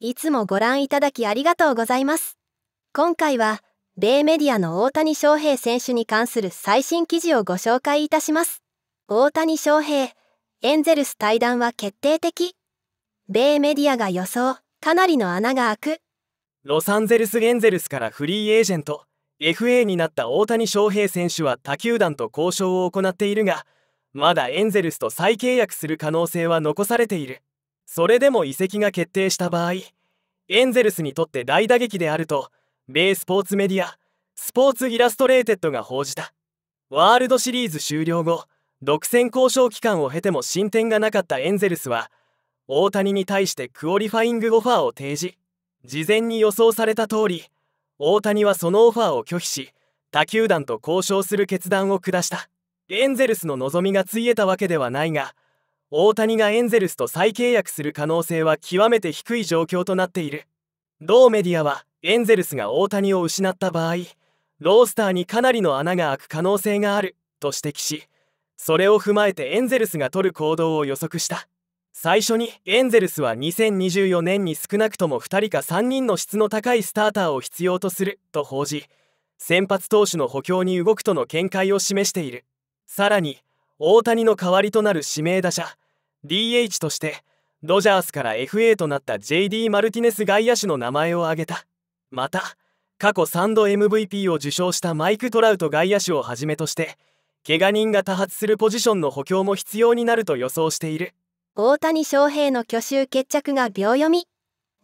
いつもご覧いただきありがとうございます。今回は、米メディアの大谷翔平選手に関する最新記事をご紹介いたします。大谷翔平、エンゼルス対談は決定的。米メディアが予想、かなりの穴が開く。ロサンゼルス・エンゼルスからフリーエージェント、FA になった大谷翔平選手は他球団と交渉を行っているが、まだエンゼルスと再契約する可能性は残されている。それでも移籍が決定した場合エンゼルスにとって大打撃であると米スポーツメディアスポーツ・イラストレーテッドが報じたワールドシリーズ終了後独占交渉期間を経ても進展がなかったエンゼルスは大谷に対してクオリファイングオファーを提示事前に予想された通り大谷はそのオファーを拒否し他球団と交渉する決断を下したエンゼルスの望みがついえたわけではないが大谷がエンゼルスと再契約する可能性は極めて低い状況となっている同メディアはエンゼルスが大谷を失った場合ロースターにかなりの穴が開く可能性があると指摘しそれを踏まえてエンゼルスが取る行動を予測した最初にエンゼルスは2024年に少なくとも2人か3人の質の高いスターターを必要とすると報じ先発投手の補強に動くとの見解を示しているさらに大谷の代わりとなる指名打者 DH としてドジャースから FA となった JD マルティネス外野手の名前を挙げたまた過去3度 MVP を受賞したマイク・トラウト外野手をはじめとして怪我人が多発するポジションの補強も必要になると予想している大谷翔平の去就決着が秒読み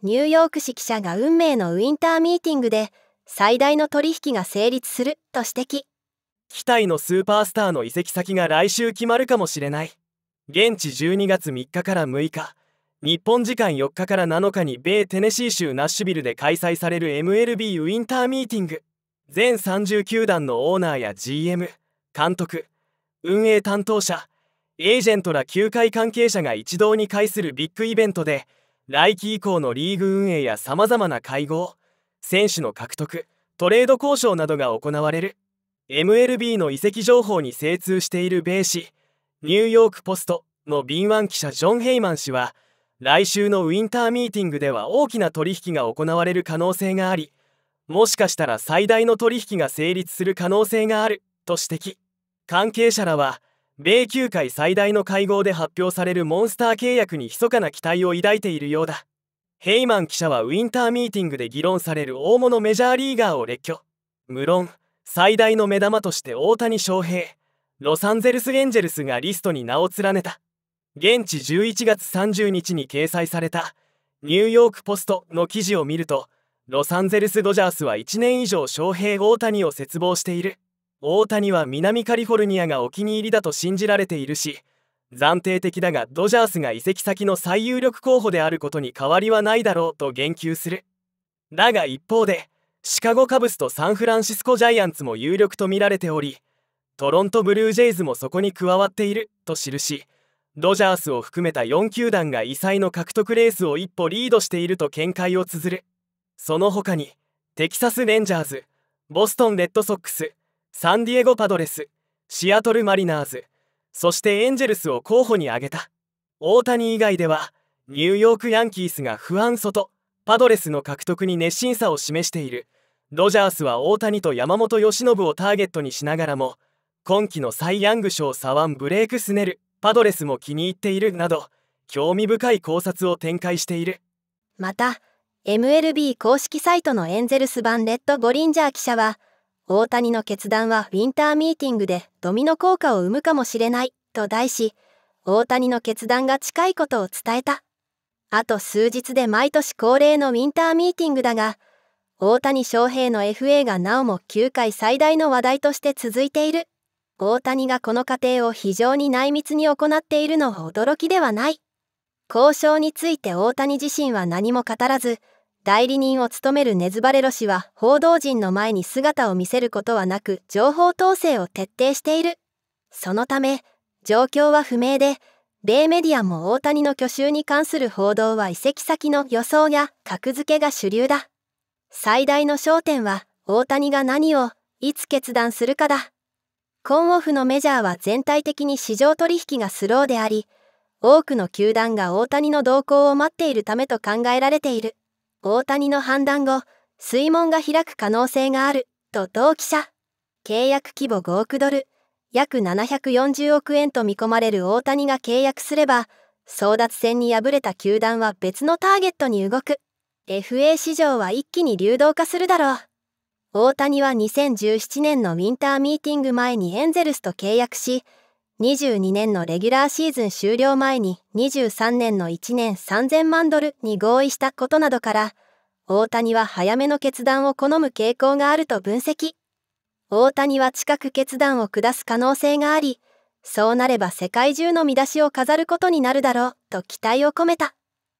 ニューヨーク市記者が運命のウィンターミーティングで最大の取引が成立すると指摘期待のスーパースターの移籍先が来週決まるかもしれない現地12月3日から6日日本時間4日から7日に米テネシー州ナッシュビルで開催される MLB ウィンターミーティング全30球団のオーナーや GM 監督運営担当者エージェントら球界関係者が一堂に会するビッグイベントで来季以降のリーグ運営やさまざまな会合選手の獲得トレード交渉などが行われる MLB の移籍情報に精通している米市ニューヨーク・ポストの敏腕記者ジョン・ヘイマン氏は来週のウィンターミーティングでは大きな取引が行われる可能性がありもしかしたら最大の取引が成立する可能性があると指摘関係者らは米球界最大の会合で発表されるモンスター契約に密かな期待を抱いているようだヘイマン記者はウィンターミーティングで議論される大物メジャーリーガーを列挙無論最大の目玉として大谷翔平ロサンゼルス・エンジェルスがリストに名を連ねた現地11月30日に掲載されたニューヨーク・ポストの記事を見るとロサンゼルス・ドジャースは1年以上翔平大谷を絶望している大谷は南カリフォルニアがお気に入りだと信じられているし暫定的だがドジャースが移籍先の最有力候補であることに変わりはないだろうと言及するだが一方でシカゴカブスとサンフランシスコジャイアンツも有力と見られておりトロント・ブルージェイズもそこに加わっていると記しドジャースを含めた4球団が異彩の獲得レースを一歩リードしていると見解を綴るその他にテキサス・レンジャーズボストン・レッドソックスサンディエゴ・パドレスシアトル・マリナーズそしてエンジェルスを候補に挙げた大谷以外ではニューヨーク・ヤンキースが不安そとパドレスの獲得に熱心さを示しているドジャースは大谷と山本由伸をターゲットにしながらも今季のサイ・ヤング賞左腕ブレイク・スネルパドレスも気に入っているなど興味深い考察を展開しているまた MLB 公式サイトのエンゼルス版レッド・ゴリンジャー記者は大谷の決断はウィンターミーティングでドミノ効果を生むかもしれないと題し大谷の決断が近いことを伝えたあと数日で毎年恒例のウィンターミーティングだが大谷翔平の FA がなおも球界最大の話題として続いている大谷がこの過程を非常に内密に行っているのは驚きではない交渉について大谷自身は何も語らず代理人を務めるネズバレロ氏は報道陣の前に姿を見せることはなく情報統制を徹底しているそのため状況は不明で米メディアも大谷の去就に関する報道は移籍先の予想や格付けが主流だ最大の焦点は大谷が何をいつ決断するかだコンオフのメジャーは全体的に市場取引がスローであり、多くの球団が大谷の動向を待っているためと考えられている。大谷の判断後、水門が開く可能性がある、と同記者。契約規模5億ドル、約740億円と見込まれる大谷が契約すれば、争奪戦に敗れた球団は別のターゲットに動く。FA 市場は一気に流動化するだろう。大谷は2017年のウィンターミーティング前にエンゼルスと契約し、22年のレギュラーシーズン終了前に23年の1年3000万ドルに合意したことなどから、大谷は早めの決断を好む傾向があると分析。大谷は近く決断を下す可能性があり、そうなれば世界中の見出しを飾ることになるだろうと期待を込めた。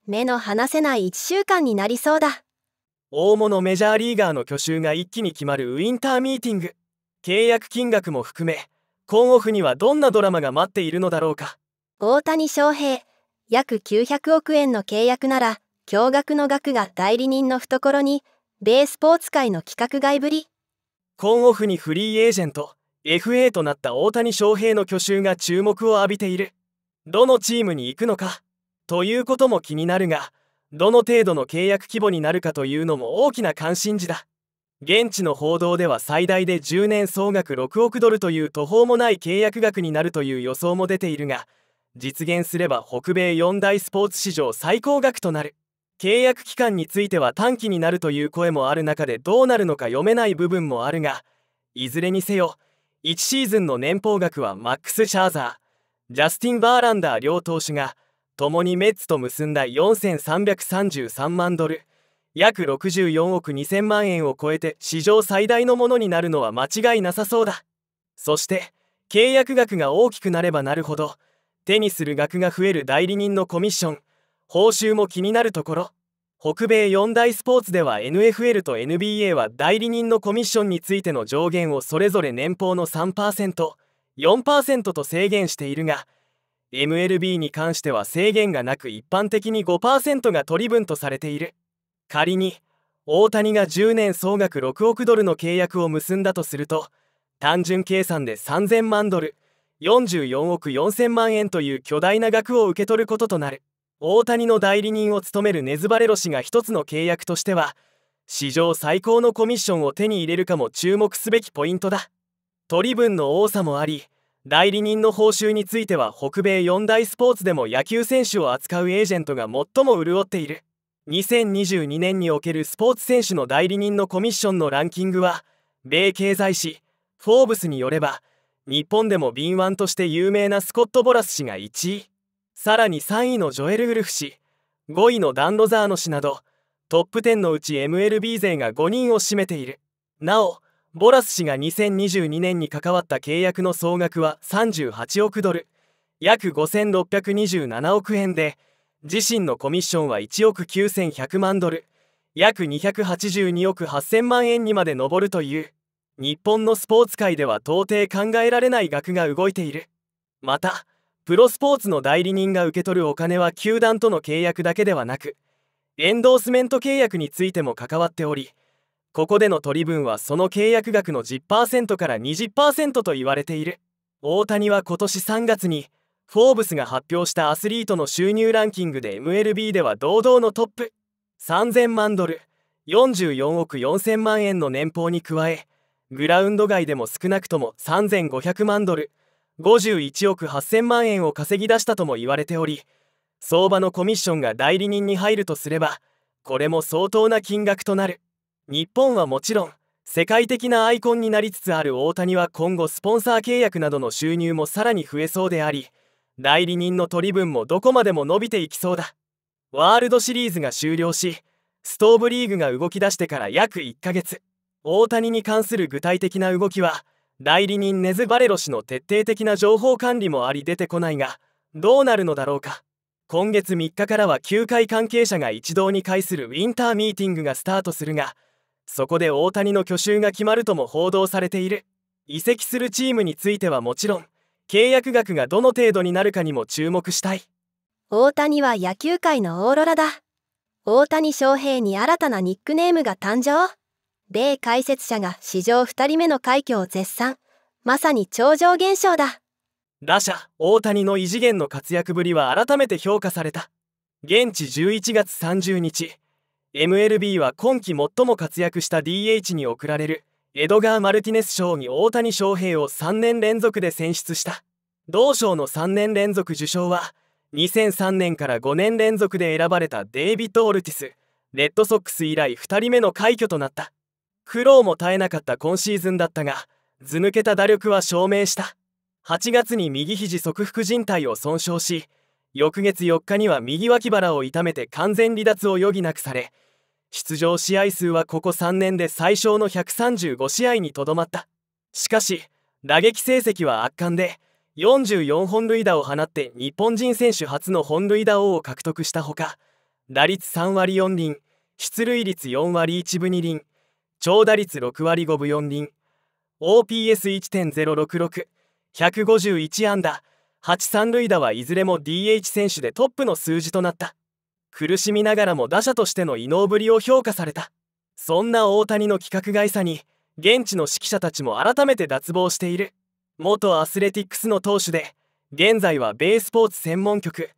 目の離せない1週間になりそうだ。大物メジャーリーガーの去就が一気に決まるウィンターミーティング契約金額も含めコンオフにはどんなドラマが待っているのだろうか大谷翔平約900億円の契約なら驚愕の額が代理人の懐にベースポーツ界の規格外ぶりコンオフにフリーエージェント FA となった大谷翔平の去就が注目を浴びているどのチームに行くのかということも気になるがどの程度の契約規模になるかというのも大きな関心事だ現地の報道では最大で10年総額6億ドルという途方もない契約額になるという予想も出ているが実現すれば北米4大スポーツ史上最高額となる契約期間については短期になるという声もある中でどうなるのか読めない部分もあるがいずれにせよ1シーズンの年俸額はマックス・シャーザージャスティン・バーランダー両投手が共にメッツと結んだ4333万ドル約64億2000万円を超えて史上最大のものになるのは間違いなさそうだそして契約額が大きくなればなるほど手にする額が増える代理人のコミッション報酬も気になるところ北米4大スポーツでは NFL と NBA は代理人のコミッションについての上限をそれぞれ年俸の 3%4% と制限しているが MLB に関しては制限がなく一般的に5%が取り分とされている仮に大谷が10年総額6億ドルの契約を結んだとすると単純計算で3000万ドル44億4000万円という巨大な額を受け取ることとなる大谷の代理人を務めるネズバレロ氏が一つの契約としては史上最高のコミッションを手に入れるかも注目すべきポイントだ取り分の多さもあり代理人の報酬については北米4大スポーツでも野球選手を扱うエージェントが最も潤っている2022年におけるスポーツ選手の代理人のコミッションのランキングは米経済誌「フォーブス」によれば日本でも敏腕として有名なスコット・ボラス氏が1位さらに3位のジョエル・ウルフ氏5位のダン・ロザーノ氏などトップ10のうち MLB 勢が5人を占めているなおボラス氏が2022年に関わった契約の総額は38億ドル約5627億円で自身のコミッションは1億9100万ドル約282億8000万円にまで上るという日本のスポーツ界では到底考えられない額が動いているまたプロスポーツの代理人が受け取るお金は球団との契約だけではなくエンドースメント契約についても関わっておりここでの取り分はその契約額の10%から20%と言われている大谷は今年3月にフォーブスが発表したアスリートの収入ランキングで MLB では堂々のトップ3000万ドル44億4000万円の年俸に加えグラウンド外でも少なくとも3500万ドル51億8000万円を稼ぎ出したとも言われており相場のコミッションが代理人に入るとすればこれも相当な金額となる日本はもちろん世界的なアイコンになりつつある大谷は今後スポンサー契約などの収入もさらに増えそうであり代理人の取り分もどこまでも伸びていきそうだワールドシリーズが終了しストーブリーグが動き出してから約1ヶ月大谷に関する具体的な動きは代理人ネズ・バレロ氏の徹底的な情報管理もあり出てこないがどうなるのだろうか今月3日からは球界関係者が一堂に会するウィンターミーティングがスタートするがそこで大谷の去就が決まるとも報道されている移籍するチームについてはもちろん契約額がどの程度になるかにも注目したい大谷は野球界のオーロラだ大谷翔平に新たなニックネームが誕生米解説者が史上2人目の快挙を絶賛まさに超常現象だ打者大谷の異次元の活躍ぶりは改めて評価された現地11月30日 MLB は今季最も活躍した DH に贈られるエドガー・マルティネス賞に大谷翔平を3年連続で選出した同賞の3年連続受賞は2003年から5年連続で選ばれたデイビッド・オルティスレッドソックス以来2人目の快挙となった苦労も絶えなかった今シーズンだったが図抜けた打力は証明した8月に右肘側副靭帯を損傷し翌月4日には右脇腹を痛めて完全離脱を余儀なくされ出場試合数はここ3年で最小の135試合にとどまったしかし打撃成績は圧巻で44本塁打を放って日本人選手初の本塁打王を獲得したほか打率3割4厘出塁率4割1分2厘長打率6割5分4厘 OPS1.066 151安打8三塁打はいずれも DH 選手でトップの数字となった苦しみながらも打者としての異能ぶりを評価されたそんな大谷の規格外さに現地の指揮者たちも改めて脱帽している元アスレティックスの投手で現在はベースポーツ専門局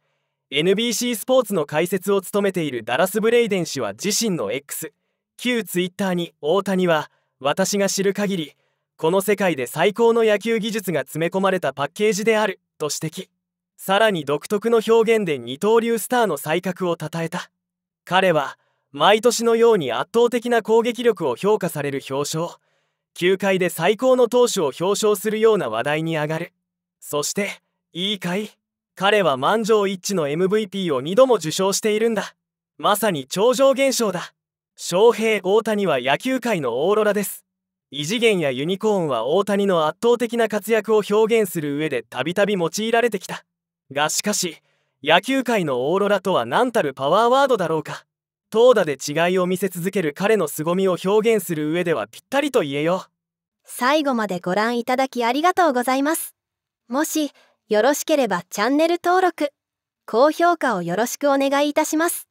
NBC スポーツの解説を務めているダラス・ブレイデン氏は自身の X 旧 Twitter に大谷は私が知る限りこの世界で最高の野球技術が詰め込まれたパッケージであると指摘さらに独特の表現で二刀流スターの才覚をたたえた彼は毎年のように圧倒的な攻撃力を評価される表彰球界で最高の投手を表彰するような話題に上がるそしていいかい彼は満場一致の MVP を2度も受賞しているんだまさに超常現象だ翔平大谷は野球界のオーロラです異次元やユニコーンは大谷の圧倒的な活躍を表現する上でたびたび用いられてきたがしかし野球界のオーロラとは何たるパワーワードだろうか投打で違いを見せ続ける彼の凄みを表現する上ではぴったりと言えよ最後までご覧いただきありがとうございますもしよろしければチャンネル登録高評価をよろしくお願いいたします